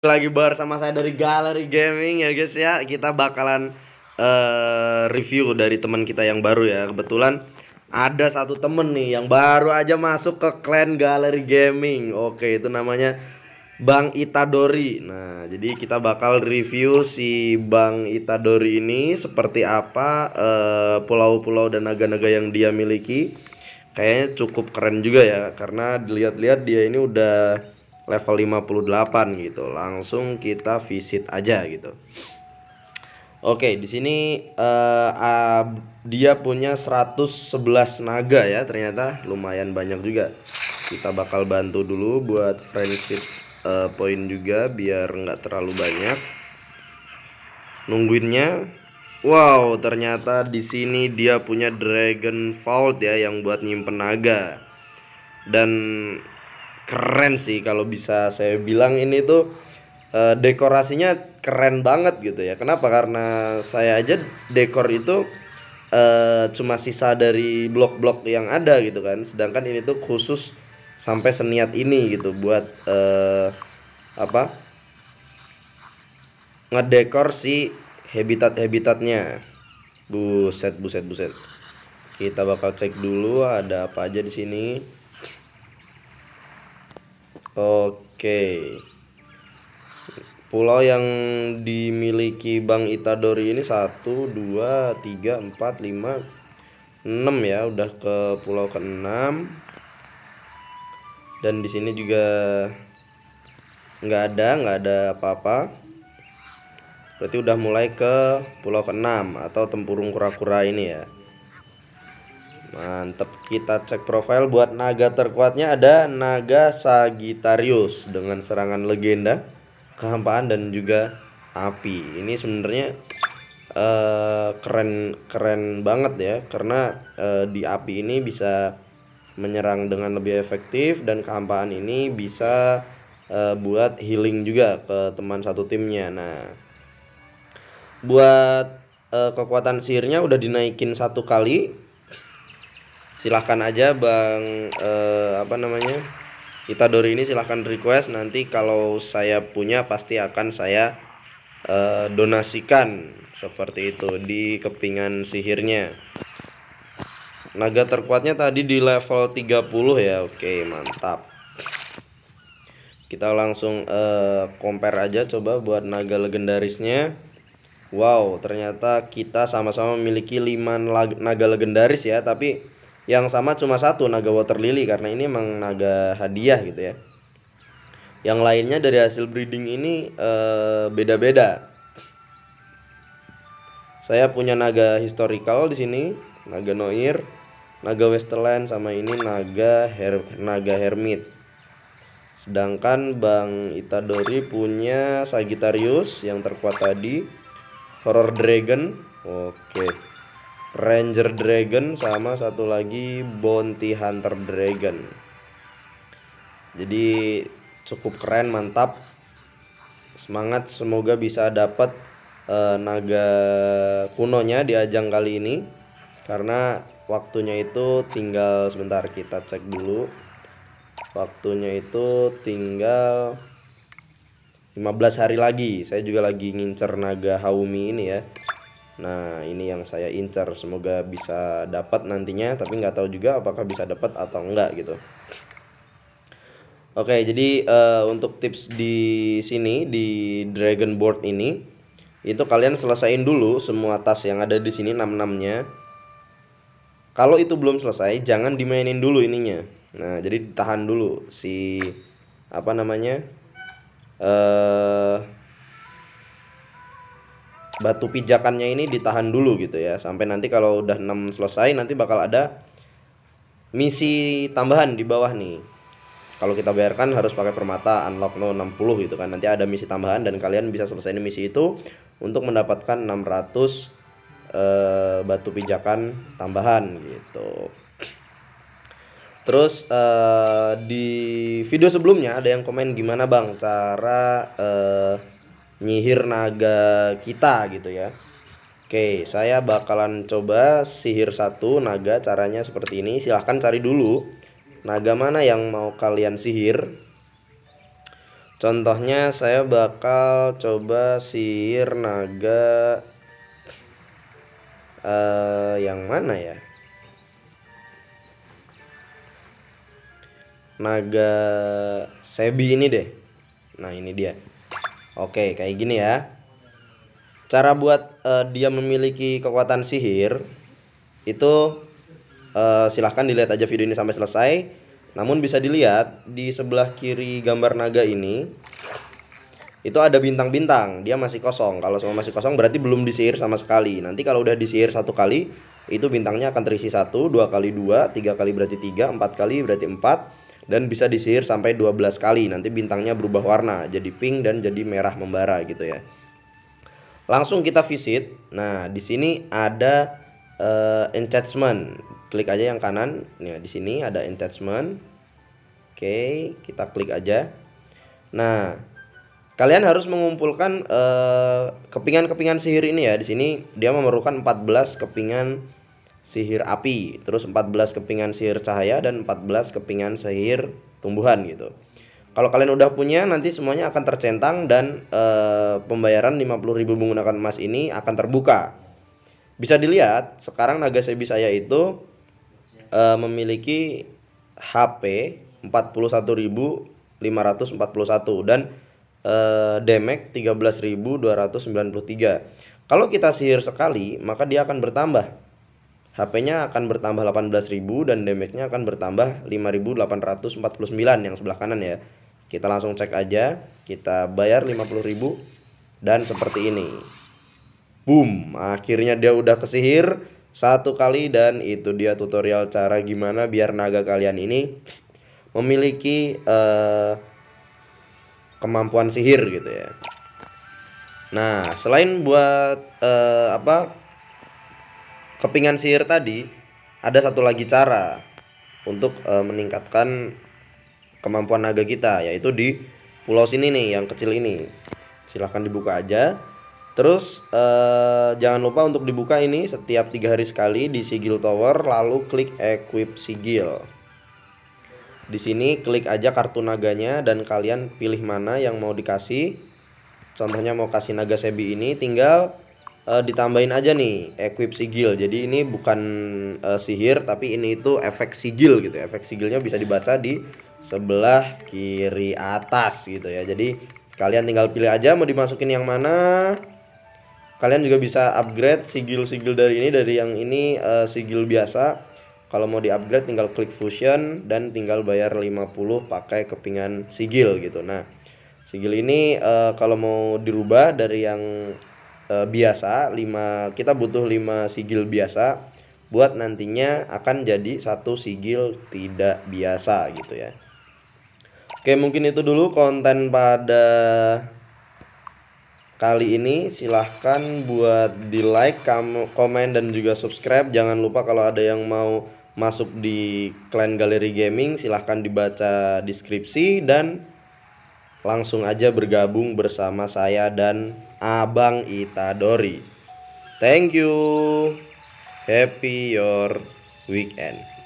lagi sama saya dari Gallery Gaming ya guys ya kita bakalan uh, review dari teman kita yang baru ya kebetulan ada satu temen nih yang baru aja masuk ke clan Gallery Gaming oke itu namanya Bang Itadori nah jadi kita bakal review si Bang Itadori ini seperti apa eh, pulau-pulau uh, dan naga-naga yang dia miliki kayaknya cukup keren juga ya karena dilihat-lihat dia ini udah level 58 gitu. Langsung kita visit aja gitu. Oke, di sini uh, uh, dia punya 111 naga ya. Ternyata lumayan banyak juga. Kita bakal bantu dulu buat friendship uh, point juga biar nggak terlalu banyak. Nungguinnya Wow, ternyata di sini dia punya Dragon Vault ya yang buat nyimpen naga. Dan keren sih kalau bisa saya bilang ini tuh uh, dekorasinya keren banget gitu ya. Kenapa? Karena saya aja dekor itu uh, cuma sisa dari blok-blok yang ada gitu kan. Sedangkan ini tuh khusus sampai seniat ini gitu buat uh, apa? ngedekor si habitat-habitatnya. Buset, buset, buset. Kita bakal cek dulu ada apa aja di sini. Oke. Pulau yang dimiliki Bang Itadori ini 1 2 3 4 5 6 ya, udah ke pulau ke-6. Dan di sini juga nggak ada, nggak ada apa-apa. Berarti udah mulai ke pulau ke-6 atau tempurung kura-kura ini ya. Mantep, kita cek profil buat naga terkuatnya ada naga Sagittarius dengan serangan legenda, kehampaan dan juga api. Ini sebenarnya uh, keren keren banget ya karena uh, di api ini bisa menyerang dengan lebih efektif dan kehampaan ini bisa uh, buat healing juga ke teman satu timnya. Nah, buat uh, kekuatan sihirnya udah dinaikin satu kali silahkan aja bang eh, apa namanya kita Itadori ini silahkan request nanti kalau saya punya pasti akan saya eh, donasikan seperti itu di kepingan sihirnya naga terkuatnya tadi di level 30 ya oke mantap kita langsung uh, compare aja coba buat naga legendarisnya wow ternyata kita sama-sama memiliki 5 naga legendaris ya tapi yang sama cuma satu naga water lily karena ini emang naga hadiah gitu ya yang lainnya dari hasil breeding ini eh, beda-beda saya punya naga historical di sini naga noir naga westerland sama ini naga her naga hermit Sedangkan Bang Itadori punya Sagittarius yang terkuat tadi, Horror Dragon. Oke. Okay. Ranger Dragon sama satu lagi Bounty Hunter Dragon. Jadi cukup keren, mantap. Semangat semoga bisa dapat uh, naga kunonya di ajang kali ini. Karena waktunya itu tinggal sebentar kita cek dulu. Waktunya itu tinggal 15 hari lagi. Saya juga lagi ngincer naga Haumi ini ya Nah ini yang saya incar semoga bisa dapat nantinya tapi nggak tahu juga apakah bisa dapat atau enggak gitu. Oke jadi uh, untuk tips di sini di Dragon Board ini itu kalian selesain dulu semua tas yang ada di sini 66-nya. Kalau itu belum selesai jangan dimainin dulu ininya. Nah jadi tahan dulu si apa namanya uh, batu pijakannya ini ditahan dulu gitu ya sampai nanti kalau udah 6 selesai nanti bakal ada misi tambahan di bawah nih kalau kita biarkan harus pakai permata unlock no 60 gitu kan nanti ada misi tambahan dan kalian bisa selesai misi itu untuk mendapatkan 600 eh, batu pijakan tambahan gitu terus uh, di video sebelumnya ada yang komen gimana bang cara uh, nyihir naga kita gitu ya. Oke, saya bakalan coba sihir satu naga caranya seperti ini. Silahkan cari dulu naga mana yang mau kalian sihir. Contohnya saya bakal coba sihir naga uh, yang mana ya? Naga Sebi ini deh. Nah, ini dia. Oke, kayak gini ya. Cara buat uh, dia memiliki kekuatan sihir itu uh, silahkan dilihat aja video ini sampai selesai. Namun bisa dilihat di sebelah kiri gambar naga ini itu ada bintang-bintang, dia masih kosong. Kalau semua masih kosong berarti belum disihir sama sekali. Nanti kalau udah disihir satu kali itu bintangnya akan terisi satu, dua kali dua, tiga kali berarti tiga, empat kali berarti empat, dan bisa disihir sampai 12 kali. Nanti bintangnya berubah warna, jadi pink dan jadi merah membara gitu ya. Langsung kita visit. Nah, di sini ada uh, enchantment Klik aja yang kanan. nih di sini ada enchantment Oke, kita klik aja. Nah, kalian harus mengumpulkan eh, kepingan-kepingan uh, sihir ini ya. Di sini dia memerlukan 14 kepingan sihir api, terus 14 kepingan sihir cahaya dan 14 kepingan sihir tumbuhan gitu. Kalau kalian udah punya nanti semuanya akan tercentang dan e, pembayaran ribu menggunakan emas ini akan terbuka. Bisa dilihat sekarang naga sebi saya itu e, memiliki HP 41.541 dan e, damage 13.293. Kalau kita sihir sekali, maka dia akan bertambah HP-nya akan bertambah 18.000 dan damage-nya akan bertambah 5.849 yang sebelah kanan ya. Kita langsung cek aja, kita bayar 50.000 dan seperti ini. Boom, akhirnya dia udah kesihir satu kali dan itu dia tutorial cara gimana biar naga kalian ini memiliki uh, kemampuan sihir gitu ya. Nah, selain buat uh, apa kepingan sihir tadi ada satu lagi cara untuk e, meningkatkan kemampuan naga kita yaitu di pulau sini nih yang kecil ini silahkan dibuka aja terus e, jangan lupa untuk dibuka ini setiap tiga hari sekali di sigil tower lalu klik equip sigil di sini klik aja kartu naganya dan kalian pilih mana yang mau dikasih. Contohnya mau kasih naga sebi ini tinggal uh, ditambahin aja nih equip sigil. Jadi ini bukan uh, sihir tapi ini itu efek sigil gitu. Ya. Efek sigilnya bisa dibaca di sebelah kiri atas gitu ya. Jadi kalian tinggal pilih aja mau dimasukin yang mana. Kalian juga bisa upgrade sigil-sigil dari ini dari yang ini uh, sigil biasa. Kalau mau diupgrade tinggal klik fusion dan tinggal bayar 50 pakai kepingan sigil gitu. Nah, sigil ini uh, kalau mau dirubah dari yang e, biasa, 5 kita butuh 5 sigil biasa buat nantinya akan jadi satu sigil tidak biasa gitu ya. Oke, mungkin itu dulu konten pada kali ini. Silahkan buat di-like, komen, dan juga subscribe. Jangan lupa kalau ada yang mau masuk di Clan galeri Gaming, silahkan dibaca deskripsi dan langsung aja bergabung bersama saya dan Abang Itadori. Thank you. Happy your weekend.